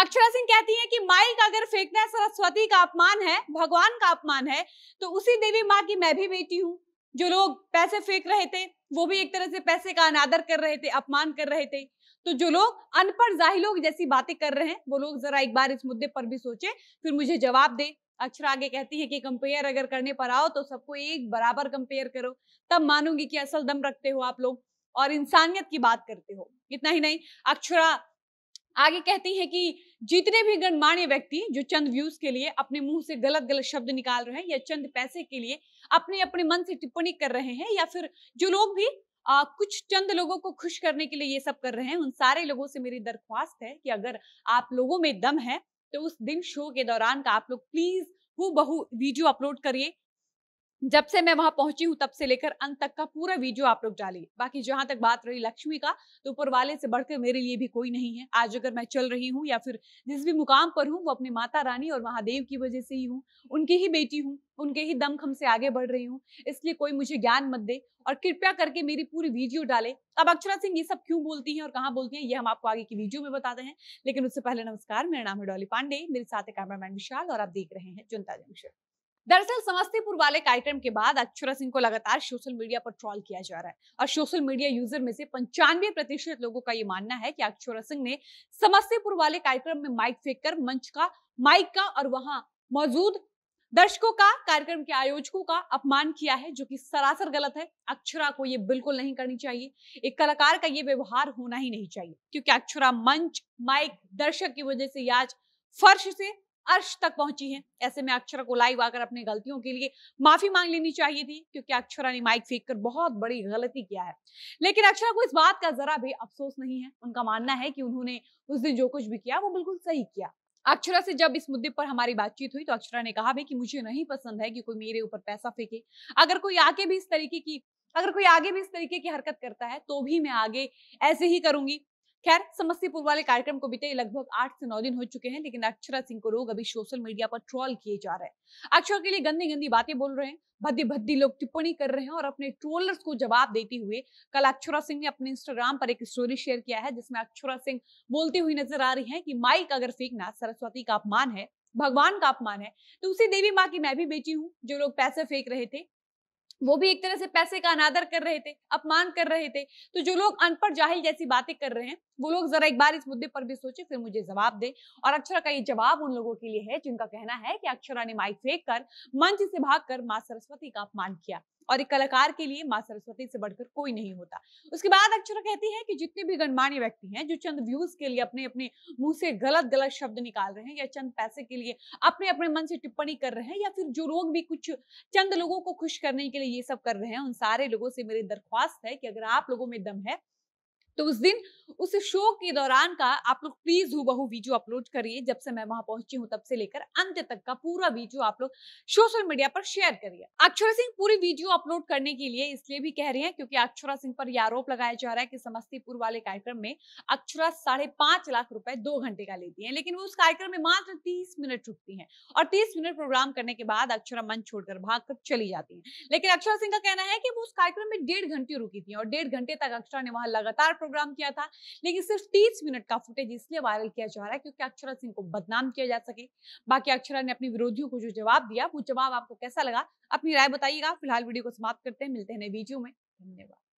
अक्षरा सिंह कहती है कि माइक अगर फेंकना सरस्वती का अपमान है भगवान का अपमान है तो उसी देवी माँ की मैं भी बेटी हूँ जो लोग पैसे फेंक रहे थे वो भी एक तरह से पैसे का अनादर कर रहे थे अपमान कर रहे थे तो जो लोग अनपढ़ जाहिर लोग जैसी बातें कर रहे हैं वो लोग जरा एक बार इस मुद्दे पर भी सोचे फिर मुझे जवाब दे अक्षरा आगे कहती है कि कंपेयर अगर करने पर आओ तो सबको एक बराबर कंपेयर करो तब मानूंगी कि असल दम रखते हो आप लोग और इंसानियत की बात करते हो इतना ही नहीं अक्षरा आगे कहती हैं कि जितने भी गणमान्य व्यक्ति जो चंद व्यूज के लिए अपने मुंह से गलत गलत शब्द निकाल रहे हैं या चंद पैसे के लिए अपने अपने मन से टिप्पणी कर रहे हैं या फिर जो लोग भी आ, कुछ चंद लोगों को खुश करने के लिए ये सब कर रहे हैं उन सारे लोगों से मेरी दरख्वास्त है कि अगर आप लोगों में दम है तो उस दिन शो के दौरान का आप लोग प्लीज हु बहु वीडियो अपलोड करिए जब से मैं वहां पहुंची हूं तब से लेकर अंत तक का पूरा वीडियो आप लोग डालिए बाकी जहां तक बात रही लक्ष्मी का तो ऊपर वाले से बढ़कर मेरे लिए भी कोई नहीं है आज अगर मैं चल रही हूँ या फिर जिस भी मुकाम पर हूँ वो अपने माता रानी और महादेव की वजह से ही हूँ उनकी ही बेटी हूँ उनके ही दमखम से आगे बढ़ रही हूँ इसलिए कोई मुझे ज्ञान मत दे और कृपया करके मेरी पूरी वीडियो डाले अब अक्षरा सिंह ये सब क्यों बोलती हैं और कहाँ बोलती हैं ये हम आपको आगे की वीडियो में बताते हैं लेकिन उससे पहले नमस्कार मेरा नाम है डॉली पांडे मेरे साथ है कैमरामैन विशाल और आप देख रहे हैं जनता जंक्शन दरअसल समस्तीपुर वाले कार्यक्रम के बाद अक्षरा सिंह को लगातार सोशल मीडिया पर ट्रॉल किया जा रहा है और सोशल मीडिया यूजर में से पंचानवे प्रतिशत लोगों का ये मानना है कि अक्षरा सिंह ने समस्तीपुर वाले कार्यक्रम में माइक फेंक कर मंच का माइक का और वहां मौजूद दर्शकों का कार्यक्रम के आयोजकों का अपमान किया है जो कि सरासर गलत है अक्षरा को ये बिल्कुल नहीं करनी चाहिए एक कलाकार का ये व्यवहार होना ही नहीं चाहिए क्योंकि अक्षरा मंच माइक दर्शक की वजह से आज फर्श से अर्श तक पहुंची हैं ऐसे में अक्षरा को लाइव आकर अपनी गलतियों के लिए माफी मांग लेनी चाहिए थी क्योंकि अक्षरा ने माइक फेंक कर बहुत बड़ी गलती किया है लेकिन अक्षरा को इस बात का जरा भी अफसोस नहीं है उनका मानना है कि उन्होंने उस दिन जो कुछ भी किया वो बिल्कुल सही किया अक्षरा से जब इस मुद्दे पर हमारी बातचीत हुई तो अक्षरा ने कहा भी कि मुझे नहीं पसंद है कि कोई मेरे ऊपर पैसा फेंके अगर कोई आके भी इस तरीके की अगर कोई आगे भी इस तरीके की हरकत करता है तो भी मैं आगे ऐसे ही करूंगी खैर समस्तीपुर वाले कार्यक्रम को बीते लगभग आठ से नौ दिन हो चुके हैं लेकिन अक्षरा सिंह को लोग अभी सोशल मीडिया पर ट्रोल किए जा रहे हैं अक्षरा के लिए गंदी गंदी बातें बोल रहे हैं भद्दी भद्दी लोग टिप्पणी कर रहे हैं और अपने ट्रोलर्स को जवाब देते हुए कल अक्षरा सिंह ने अपने इंस्टाग्राम पर एक स्टोरी शेयर किया है जिसमें अक्षरा सिंह बोलती हुई नजर आ रही है कि माइक अगर फेंकना सरस्वती का अपमान है भगवान का अपमान है तो उसी देवी माँ की मैं भी बेटी हूँ जो लोग पैसे फेंक रहे थे वो भी एक तरह से पैसे का अनादर कर रहे थे अपमान कर रहे थे तो जो लोग अनपढ़ जाहिल जैसी बातें कर रहे हैं वो लोग जरा एक बार इस मुद्दे पर भी सोचे फिर मुझे जवाब दे और अक्षरा का ये जवाब उन लोगों के लिए है जिनका कहना है कि अक्षरा ने माइक फेंक कर मंच से कर माँ सरस्वती का अपमान किया और एक कलाकार के लिए माँ सरस्वती से बढ़कर कोई नहीं होता उसके बाद अक्षरा कहती है कि जितने भी गणमान्य व्यक्ति हैं जो चंद व्यूज के लिए अपने अपने मुंह से गलत गलत शब्द निकाल रहे हैं या चंद पैसे के लिए अपने अपने मन से टिप्पणी कर रहे हैं या फिर जो लोग भी कुछ चंद लोगों को खुश करने के लिए ये सब कर रहे हैं उन सारे लोगों से मेरी दरख्वास्त है कि अगर आप लोगों में दम है तो उस दिन उस शो के दौरान का आप लोग प्लीज हु वीडियो अपलोड करिए जब से मैं वहां पहुंची हूँ तब से लेकर अंत तक का पूरा वीडियो आप लोग सोशल मीडिया पर शेयर करिए अक्षरा सिंह पूरी वीडियो अपलोड करने के लिए इसलिए भी कह रहे हैं क्योंकि अक्षरा सिंह पर यह आरोप लगाया जा रहा है कि समस्तीपुर वाले कार्यक्रम में अक्षरा साढ़े पांच लाख रुपए दो घंटे का लेती है लेकिन वो उस कार्यक्रम में मात्र तीस मिनट रुकती है और तीस मिनट प्रोग्राम करने के बाद अक्षरा मन छोड़कर भाग चली जाती है लेकिन अक्षरा सिंह का कहना है कि वो उस कार्यक्रम में डेढ़ घंटे रुकी थी और डेढ़ घंटे तक अक्षरा ने वहां लगातार प्रोग्राम किया था लेकिन सिर्फ तीस मिनट का फुटेज इसलिए वायरल किया जा रहा है क्योंकि अक्षरा सिंह को बदनाम किया जा सके बाकी अक्षरा ने अपने विरोधियों को जो जवाब दिया वो जवाब आपको कैसा लगा अपनी राय बताइएगा फिलहाल वीडियो को समाप्त करते हैं मिलते हैं नए वीडियो में धन्यवाद